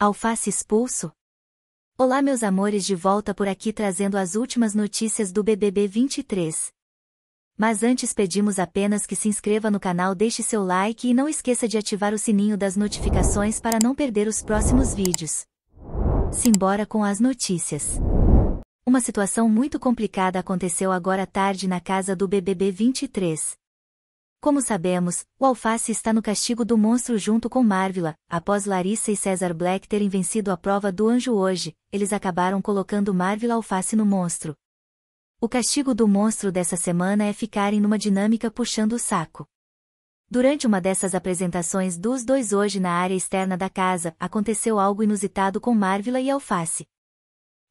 Alface expulso? Olá meus amores de volta por aqui trazendo as últimas notícias do BBB 23. Mas antes pedimos apenas que se inscreva no canal, deixe seu like e não esqueça de ativar o sininho das notificações para não perder os próximos vídeos. Simbora com as notícias. Uma situação muito complicada aconteceu agora à tarde na casa do BBB 23. Como sabemos, o Alface está no castigo do monstro junto com Marvila, após Larissa e César Black terem vencido a prova do anjo hoje, eles acabaram colocando Marvila Alface no monstro. O castigo do monstro dessa semana é ficarem numa dinâmica puxando o saco. Durante uma dessas apresentações dos dois hoje na área externa da casa, aconteceu algo inusitado com Marvila e Alface.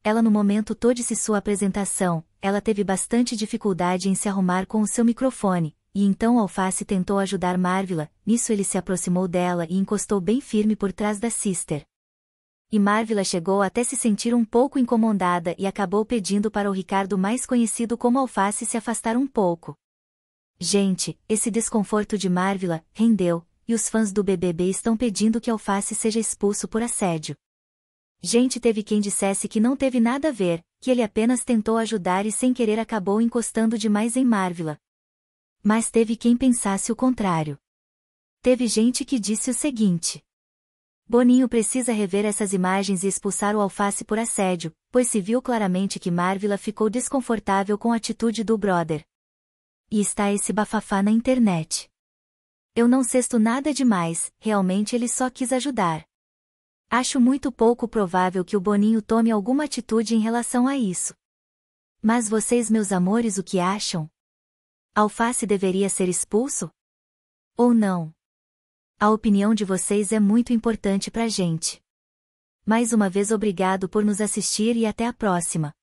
Ela no momento todo de sua apresentação, ela teve bastante dificuldade em se arrumar com o seu microfone, e então Alface tentou ajudar Marvila, nisso ele se aproximou dela e encostou bem firme por trás da Sister. E Marvila chegou até se sentir um pouco incomodada e acabou pedindo para o Ricardo mais conhecido como Alface se afastar um pouco. Gente, esse desconforto de Marvila, rendeu, e os fãs do BBB estão pedindo que Alface seja expulso por assédio. Gente teve quem dissesse que não teve nada a ver, que ele apenas tentou ajudar e sem querer acabou encostando demais em Marvila. Mas teve quem pensasse o contrário. Teve gente que disse o seguinte: Boninho precisa rever essas imagens e expulsar o alface por assédio, pois se viu claramente que Marvila ficou desconfortável com a atitude do brother. E está esse bafafá na internet. Eu não cesto nada demais, realmente ele só quis ajudar. Acho muito pouco provável que o Boninho tome alguma atitude em relação a isso. Mas vocês, meus amores, o que acham? Alface deveria ser expulso? Ou não? A opinião de vocês é muito importante pra gente. Mais uma vez obrigado por nos assistir e até a próxima.